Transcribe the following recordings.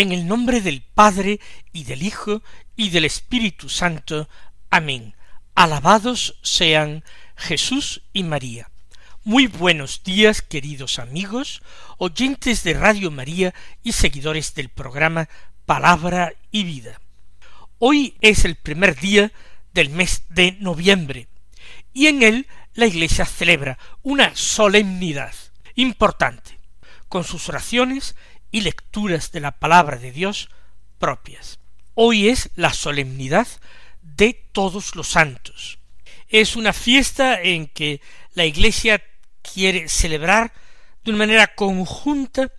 En el nombre del Padre y del Hijo y del Espíritu Santo. Amén. Alabados sean Jesús y María. Muy buenos días, queridos amigos, oyentes de Radio María y seguidores del programa Palabra y Vida. Hoy es el primer día del mes de noviembre y en él la Iglesia celebra una solemnidad importante. Con sus oraciones y lecturas de la palabra de Dios propias. Hoy es la solemnidad de todos los santos. Es una fiesta en que la Iglesia quiere celebrar de una manera conjunta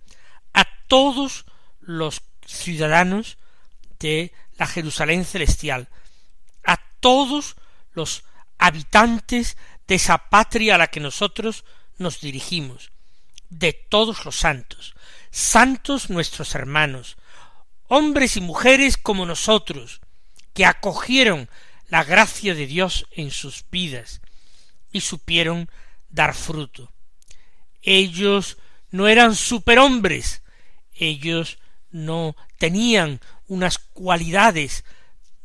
a todos los ciudadanos de la Jerusalén celestial, a todos los habitantes de esa patria a la que nosotros nos dirigimos, de todos los santos, santos nuestros hermanos, hombres y mujeres como nosotros, que acogieron la gracia de Dios en sus vidas y supieron dar fruto. Ellos no eran superhombres, ellos no tenían unas cualidades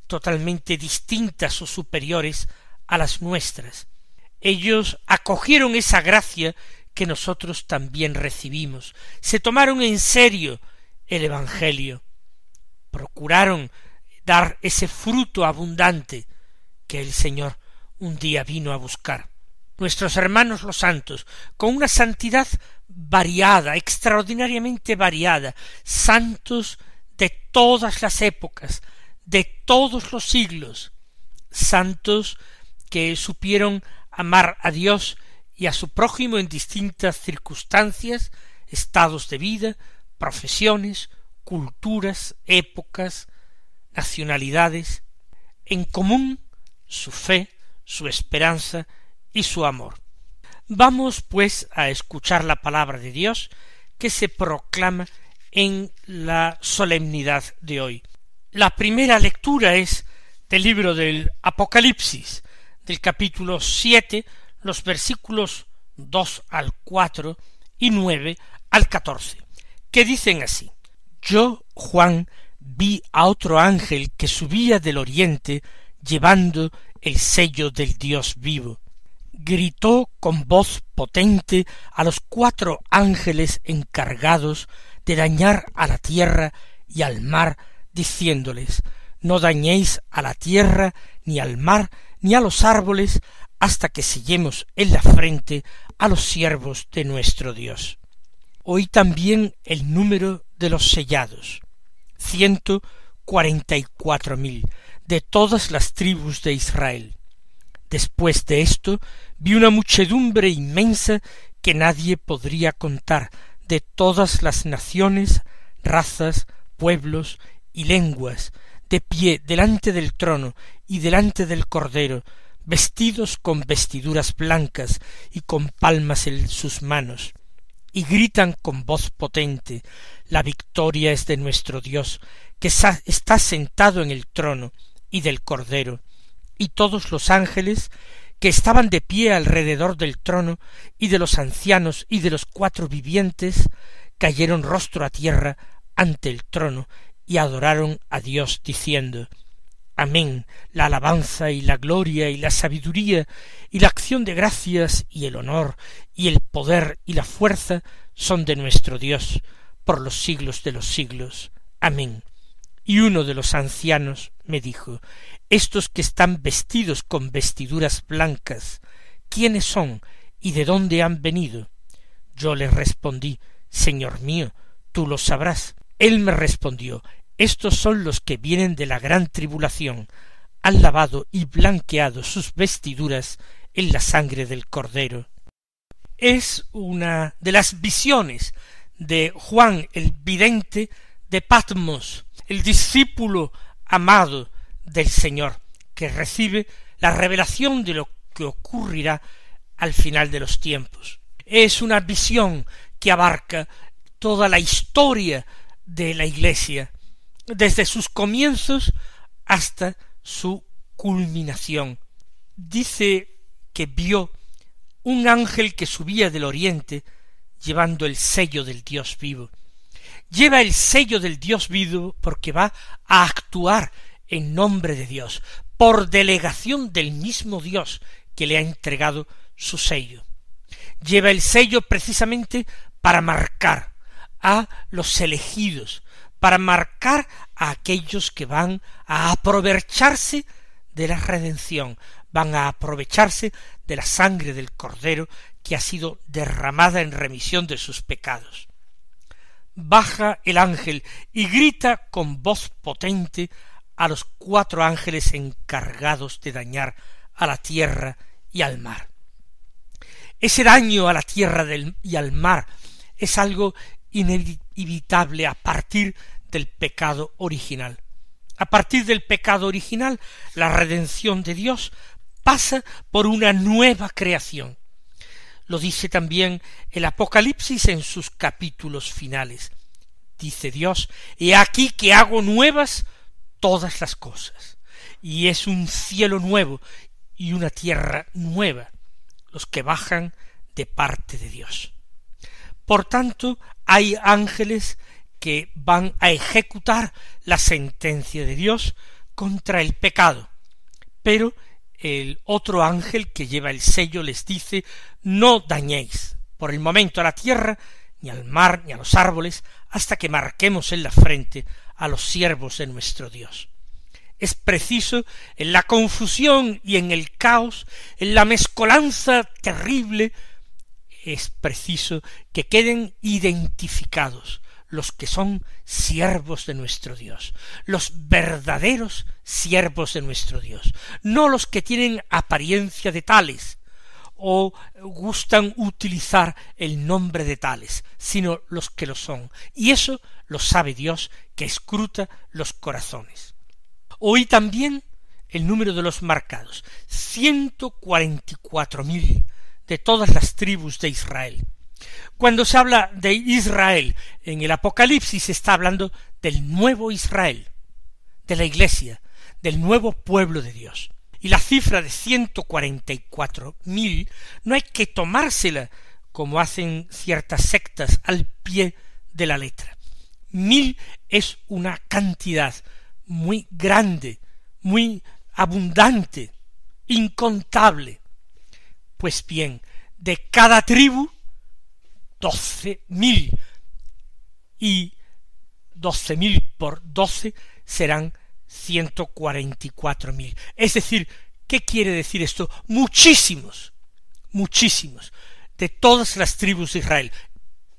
totalmente distintas o superiores a las nuestras. Ellos acogieron esa gracia que nosotros también recibimos. Se tomaron en serio el Evangelio. Procuraron dar ese fruto abundante que el Señor un día vino a buscar. Nuestros hermanos los santos, con una santidad variada, extraordinariamente variada, santos de todas las épocas, de todos los siglos, santos que supieron amar a Dios y a su prójimo en distintas circunstancias, estados de vida, profesiones, culturas, épocas, nacionalidades, en común su fe, su esperanza y su amor. Vamos, pues, a escuchar la palabra de Dios que se proclama en la solemnidad de hoy. La primera lectura es del libro del Apocalipsis, del capítulo siete, los versículos dos al cuatro y nueve al catorce que dicen así, Yo, Juan, vi a otro ángel que subía del oriente llevando el sello del Dios vivo. Gritó con voz potente a los cuatro ángeles encargados de dañar a la tierra y al mar, diciéndoles, No dañéis a la tierra, ni al mar, ni a los árboles, hasta que sellemos en la frente a los siervos de nuestro Dios. Oí también el número de los sellados, ciento cuarenta y cuatro mil, de todas las tribus de Israel. Después de esto vi una muchedumbre inmensa que nadie podría contar de todas las naciones, razas, pueblos y lenguas, de pie delante del trono y delante del Cordero, vestidos con vestiduras blancas y con palmas en sus manos, y gritan con voz potente La victoria es de nuestro Dios, que está sentado en el trono, y del Cordero, y todos los ángeles que estaban de pie alrededor del trono, y de los ancianos y de los cuatro vivientes, cayeron rostro a tierra ante el trono, y adoraron a Dios, diciendo Amén. La alabanza y la gloria y la sabiduría y la acción de gracias y el honor y el poder y la fuerza son de nuestro Dios por los siglos de los siglos. Amén. Y uno de los ancianos me dijo, estos que están vestidos con vestiduras blancas, ¿quiénes son y de dónde han venido? Yo le respondí, Señor mío, tú lo sabrás. Él me respondió, estos son los que vienen de la gran tribulación, han lavado y blanqueado sus vestiduras en la sangre del Cordero. Es una de las visiones de Juan el vidente de Patmos, el discípulo amado del Señor, que recibe la revelación de lo que ocurrirá al final de los tiempos. Es una visión que abarca toda la historia de la Iglesia, desde sus comienzos hasta su culminación. Dice que vio un ángel que subía del oriente llevando el sello del Dios vivo. Lleva el sello del Dios vivo porque va a actuar en nombre de Dios, por delegación del mismo Dios que le ha entregado su sello. Lleva el sello precisamente para marcar a los elegidos, para marcar a aquellos que van a aprovecharse de la redención, van a aprovecharse de la sangre del Cordero que ha sido derramada en remisión de sus pecados. Baja el ángel y grita con voz potente a los cuatro ángeles encargados de dañar a la tierra y al mar. Ese daño a la tierra y al mar es algo inevitable a partir del pecado original. A partir del pecado original, la redención de Dios pasa por una nueva creación. Lo dice también el Apocalipsis en sus capítulos finales. Dice Dios, he aquí que hago nuevas todas las cosas. Y es un cielo nuevo y una tierra nueva los que bajan de parte de Dios. Por tanto, hay ángeles que van a ejecutar la sentencia de Dios contra el pecado. Pero el otro ángel que lleva el sello les dice no dañéis por el momento a la tierra, ni al mar, ni a los árboles, hasta que marquemos en la frente a los siervos de nuestro Dios. Es preciso, en la confusión y en el caos, en la mezcolanza terrible, es preciso que queden identificados los que son siervos de nuestro Dios, los verdaderos siervos de nuestro Dios, no los que tienen apariencia de tales o gustan utilizar el nombre de tales, sino los que lo son. Y eso lo sabe Dios que escruta los corazones. Oí también el número de los marcados, ciento cuarenta y cuatro mil de todas las tribus de Israel. Cuando se habla de Israel en el Apocalipsis se está hablando del nuevo Israel, de la Iglesia, del nuevo pueblo de Dios. Y la cifra de ciento cuarenta y cuatro mil no hay que tomársela como hacen ciertas sectas al pie de la letra. Mil es una cantidad muy grande, muy abundante, incontable. Pues bien, de cada tribu, doce mil y doce mil por doce serán ciento cuarenta y cuatro mil. Es decir, ¿qué quiere decir esto? Muchísimos, muchísimos, de todas las tribus de Israel.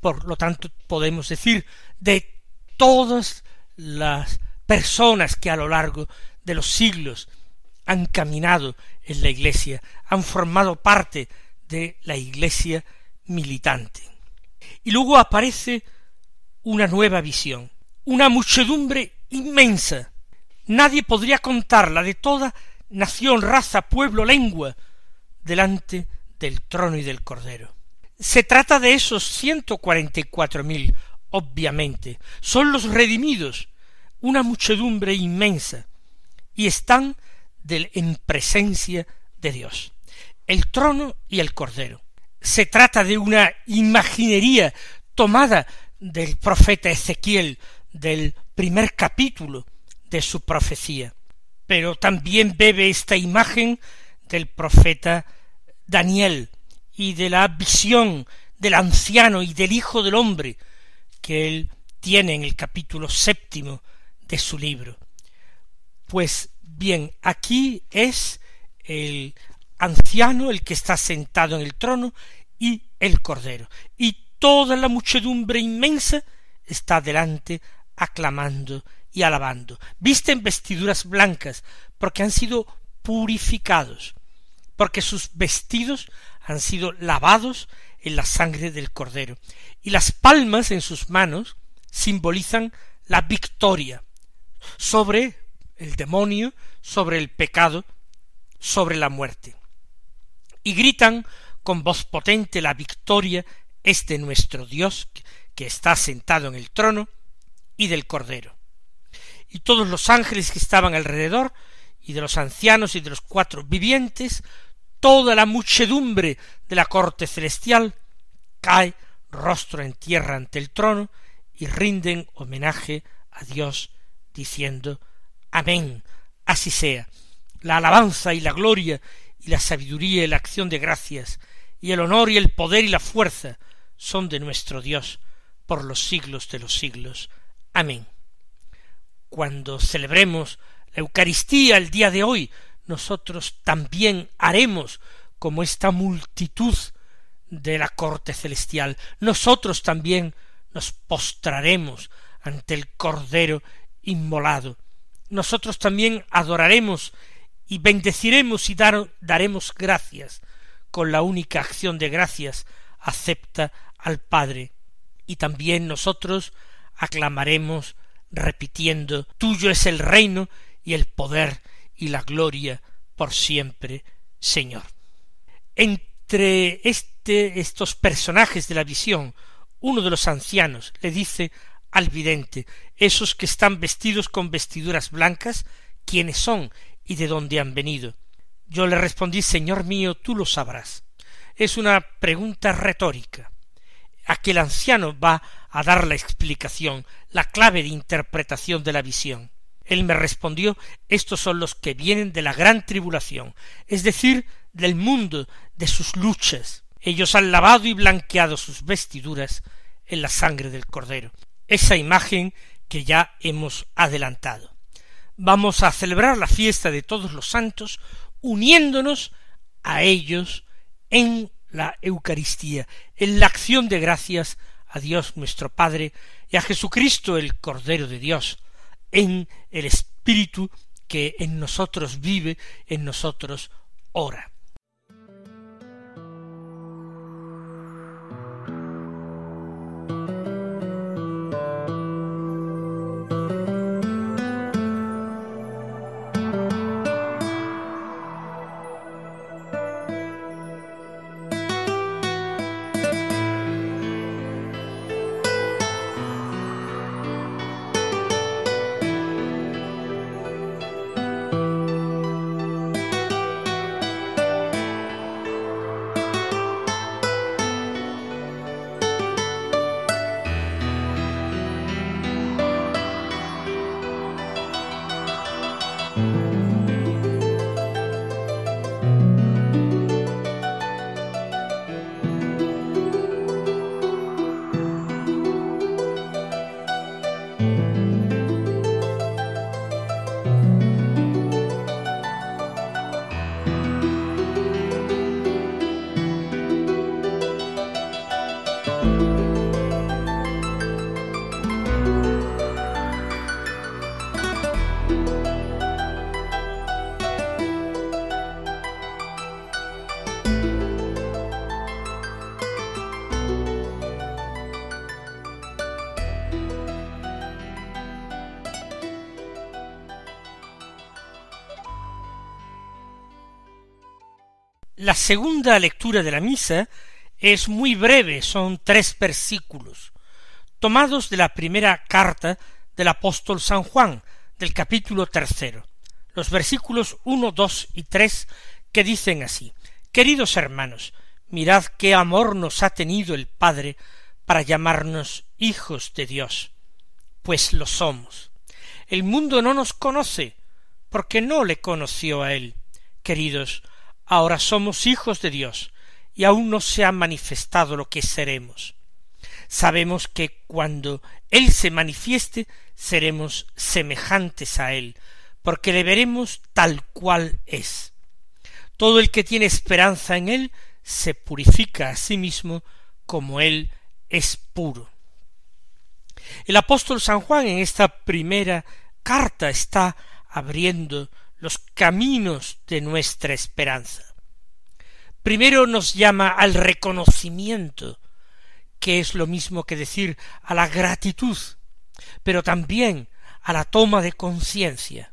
Por lo tanto, podemos decir de todas las personas que a lo largo de los siglos han caminado en la Iglesia, han formado parte de la Iglesia militante. Y luego aparece una nueva visión, una muchedumbre inmensa. Nadie podría contarla de toda nación, raza, pueblo, lengua, delante del trono y del cordero. Se trata de esos ciento cuarenta y cuatro mil, obviamente. Son los redimidos, una muchedumbre inmensa, y están del en presencia de Dios. El trono y el cordero. Se trata de una imaginería tomada del profeta Ezequiel del primer capítulo de su profecía, pero también bebe esta imagen del profeta Daniel y de la visión del anciano y del Hijo del Hombre que él tiene en el capítulo séptimo de su libro. Pues Bien, aquí es el anciano el que está sentado en el trono y el cordero. Y toda la muchedumbre inmensa está delante aclamando y alabando. Visten vestiduras blancas porque han sido purificados, porque sus vestidos han sido lavados en la sangre del cordero. Y las palmas en sus manos simbolizan la victoria sobre el demonio, sobre el pecado, sobre la muerte. Y gritan con voz potente la victoria este nuestro Dios que está sentado en el trono y del Cordero. Y todos los ángeles que estaban alrededor, y de los ancianos y de los cuatro vivientes, toda la muchedumbre de la corte celestial cae rostro en tierra ante el trono y rinden homenaje a Dios diciendo Amén. Así sea. La alabanza y la gloria y la sabiduría y la acción de gracias y el honor y el poder y la fuerza son de nuestro Dios por los siglos de los siglos. Amén. Cuando celebremos la Eucaristía el día de hoy, nosotros también haremos como esta multitud de la corte celestial. Nosotros también nos postraremos ante el Cordero inmolado nosotros también adoraremos y bendeciremos y daremos gracias con la única acción de gracias acepta al Padre. Y también nosotros aclamaremos repitiendo, Tuyo es el reino y el poder y la gloria por siempre, Señor. Entre este, estos personajes de la visión, uno de los ancianos le dice al vidente, esos que están vestidos con vestiduras blancas, quiénes son y de dónde han venido. Yo le respondí, Señor mío, tú lo sabrás. Es una pregunta retórica. Aquel anciano va a dar la explicación, la clave de interpretación de la visión. Él me respondió, estos son los que vienen de la gran tribulación, es decir, del mundo, de sus luchas. Ellos han lavado y blanqueado sus vestiduras en la sangre del Cordero esa imagen que ya hemos adelantado. Vamos a celebrar la fiesta de todos los santos uniéndonos a ellos en la Eucaristía, en la acción de gracias a Dios nuestro Padre y a Jesucristo el Cordero de Dios, en el Espíritu que en nosotros vive, en nosotros ora. segunda lectura de la misa es muy breve, son tres versículos, tomados de la primera carta del apóstol San Juan, del capítulo tercero, los versículos uno, dos y tres, que dicen así Queridos hermanos, mirad qué amor nos ha tenido el Padre para llamarnos hijos de Dios, pues lo somos. El mundo no nos conoce, porque no le conoció a Él. Queridos, Ahora somos hijos de Dios, y aún no se ha manifestado lo que seremos. Sabemos que cuando Él se manifieste, seremos semejantes a Él, porque le veremos tal cual es. Todo el que tiene esperanza en Él se purifica a sí mismo como Él es puro. El apóstol San Juan en esta primera carta está abriendo los caminos de nuestra esperanza. Primero nos llama al reconocimiento, que es lo mismo que decir a la gratitud, pero también a la toma de conciencia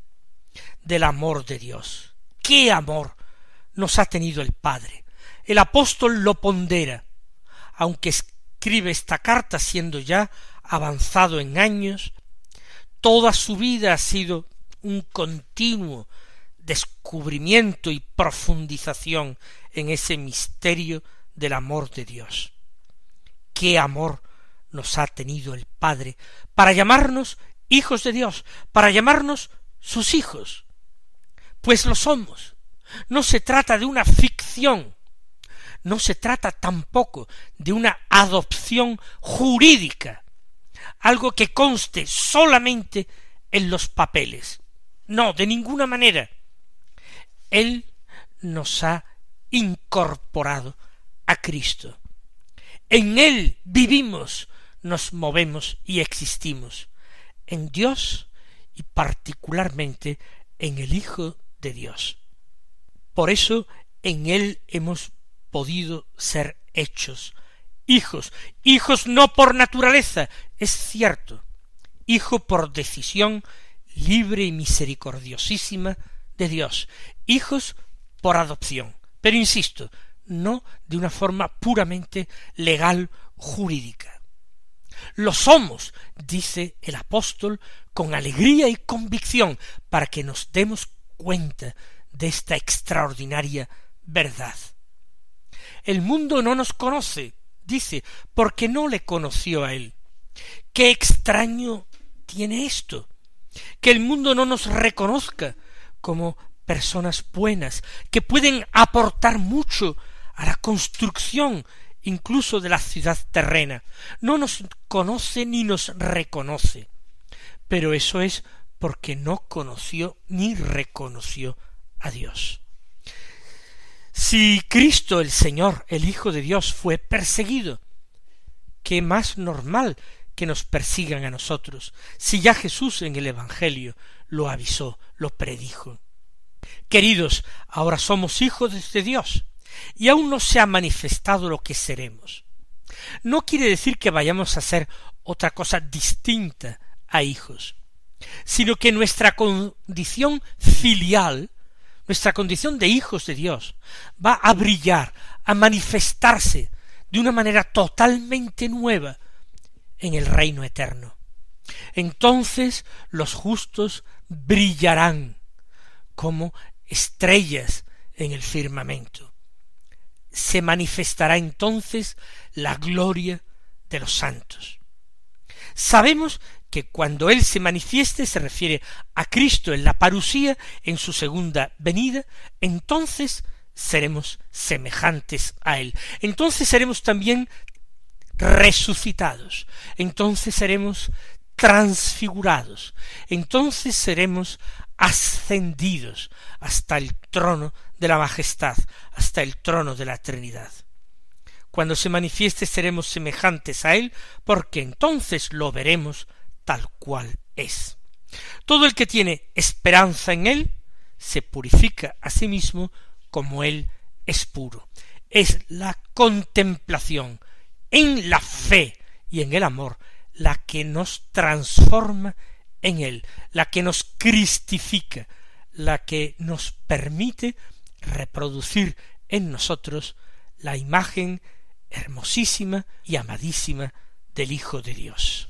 del amor de Dios. ¿Qué amor nos ha tenido el Padre? El apóstol lo pondera, aunque escribe esta carta siendo ya avanzado en años, toda su vida ha sido un continuo descubrimiento y profundización en ese misterio del amor de Dios. Qué amor nos ha tenido el Padre para llamarnos hijos de Dios, para llamarnos sus hijos. Pues lo somos. No se trata de una ficción, no se trata tampoco de una adopción jurídica, algo que conste solamente en los papeles. No, de ninguna manera. Él nos ha incorporado a Cristo. En Él vivimos, nos movemos y existimos. En Dios y particularmente en el Hijo de Dios. Por eso en Él hemos podido ser hechos hijos, hijos no por naturaleza, es cierto, hijo por decisión libre y misericordiosísima de Dios, hijos por adopción. Pero insisto, no de una forma puramente legal jurídica. Lo somos, dice el apóstol, con alegría y convicción, para que nos demos cuenta de esta extraordinaria verdad. El mundo no nos conoce, dice, porque no le conoció a él. Qué extraño tiene esto, que el mundo no nos reconozca como personas buenas, que pueden aportar mucho a la construcción incluso de la ciudad terrena. No nos conoce ni nos reconoce. Pero eso es porque no conoció ni reconoció a Dios. Si Cristo el Señor, el Hijo de Dios, fue perseguido, qué más normal que nos persigan a nosotros, si ya Jesús en el Evangelio lo avisó, lo predijo. Queridos, ahora somos hijos de este Dios, y aún no se ha manifestado lo que seremos. No quiere decir que vayamos a ser otra cosa distinta a hijos, sino que nuestra condición filial, nuestra condición de hijos de Dios, va a brillar, a manifestarse de una manera totalmente nueva en el reino eterno. Entonces los justos brillarán como estrellas en el firmamento. Se manifestará entonces la gloria de los santos. Sabemos que cuando Él se manifieste se refiere a Cristo en la parusía, en su segunda venida, entonces seremos semejantes a Él. Entonces seremos también resucitados. Entonces seremos transfigurados. Entonces seremos ascendidos hasta el trono de la majestad, hasta el trono de la Trinidad. Cuando se manifieste seremos semejantes a Él, porque entonces lo veremos tal cual es. Todo el que tiene esperanza en Él se purifica a sí mismo como Él es puro. Es la contemplación en la fe y en el amor la que nos transforma en Él, la que nos cristifica, la que nos permite reproducir en nosotros la imagen hermosísima y amadísima del Hijo de Dios.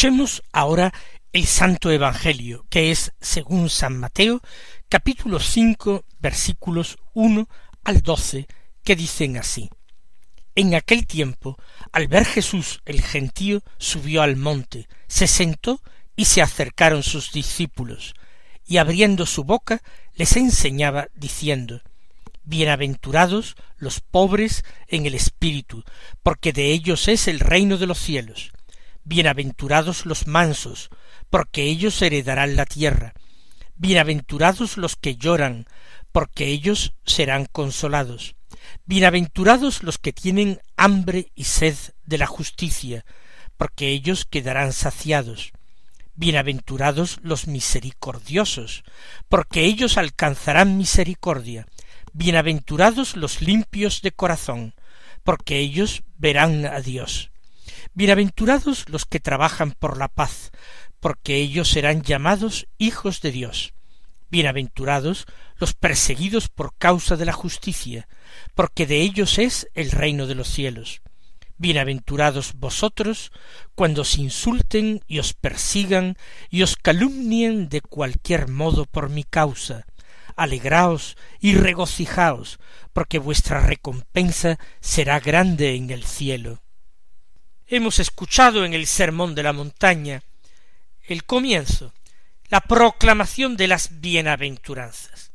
Escuchemos ahora el Santo Evangelio, que es, según San Mateo, capítulo cinco, versículos uno al doce, que dicen así. En aquel tiempo, al ver Jesús el gentío, subió al monte, se sentó y se acercaron sus discípulos, y abriendo su boca les enseñaba diciendo, Bienaventurados los pobres en el espíritu, porque de ellos es el reino de los cielos. Bienaventurados los mansos, porque ellos heredarán la tierra. Bienaventurados los que lloran, porque ellos serán consolados. Bienaventurados los que tienen hambre y sed de la justicia, porque ellos quedarán saciados. Bienaventurados los misericordiosos, porque ellos alcanzarán misericordia. Bienaventurados los limpios de corazón, porque ellos verán a Dios. Bienaventurados los que trabajan por la paz, porque ellos serán llamados hijos de Dios. Bienaventurados los perseguidos por causa de la justicia, porque de ellos es el reino de los cielos. Bienaventurados vosotros cuando os insulten y os persigan y os calumnien de cualquier modo por mi causa. Alegraos y regocijaos, porque vuestra recompensa será grande en el cielo hemos escuchado en el Sermón de la Montaña el comienzo, la proclamación de las bienaventuranzas.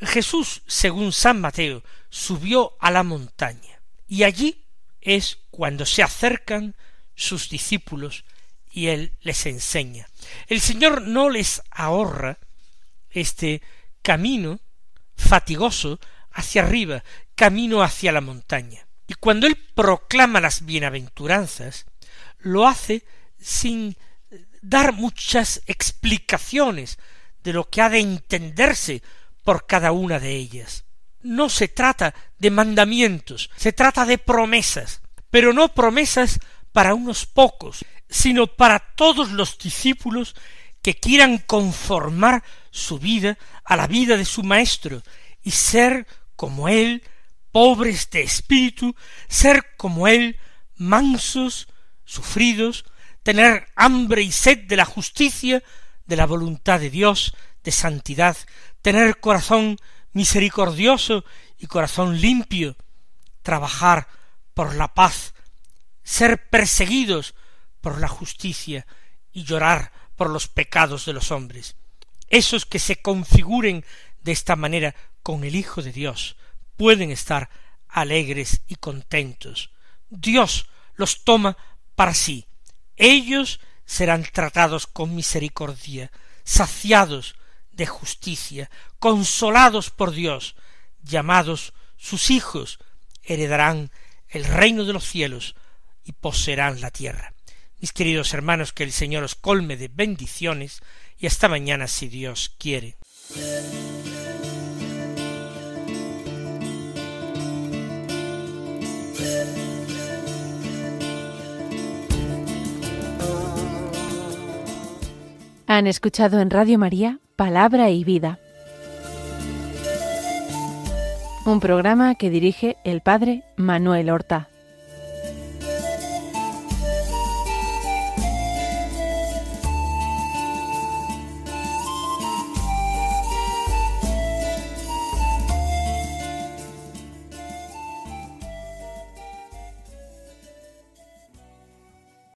Jesús, según San Mateo, subió a la montaña, y allí es cuando se acercan sus discípulos y él les enseña. El Señor no les ahorra este camino fatigoso hacia arriba, camino hacia la montaña. Y cuando él proclama las bienaventuranzas, lo hace sin dar muchas explicaciones de lo que ha de entenderse por cada una de ellas. No se trata de mandamientos, se trata de promesas, pero no promesas para unos pocos, sino para todos los discípulos que quieran conformar su vida a la vida de su Maestro y ser como Él pobres de este espíritu, ser como Él, mansos, sufridos, tener hambre y sed de la justicia, de la voluntad de Dios, de santidad, tener corazón misericordioso y corazón limpio, trabajar por la paz, ser perseguidos por la justicia y llorar por los pecados de los hombres. Esos que se configuren de esta manera con el Hijo de Dios, pueden estar alegres y contentos. Dios los toma para sí. Ellos serán tratados con misericordia, saciados de justicia, consolados por Dios, llamados sus hijos, heredarán el reino de los cielos y poseerán la tierra. Mis queridos hermanos, que el Señor os colme de bendiciones y hasta mañana si Dios quiere. Han escuchado en Radio María Palabra y Vida, un programa que dirige el Padre Manuel Horta.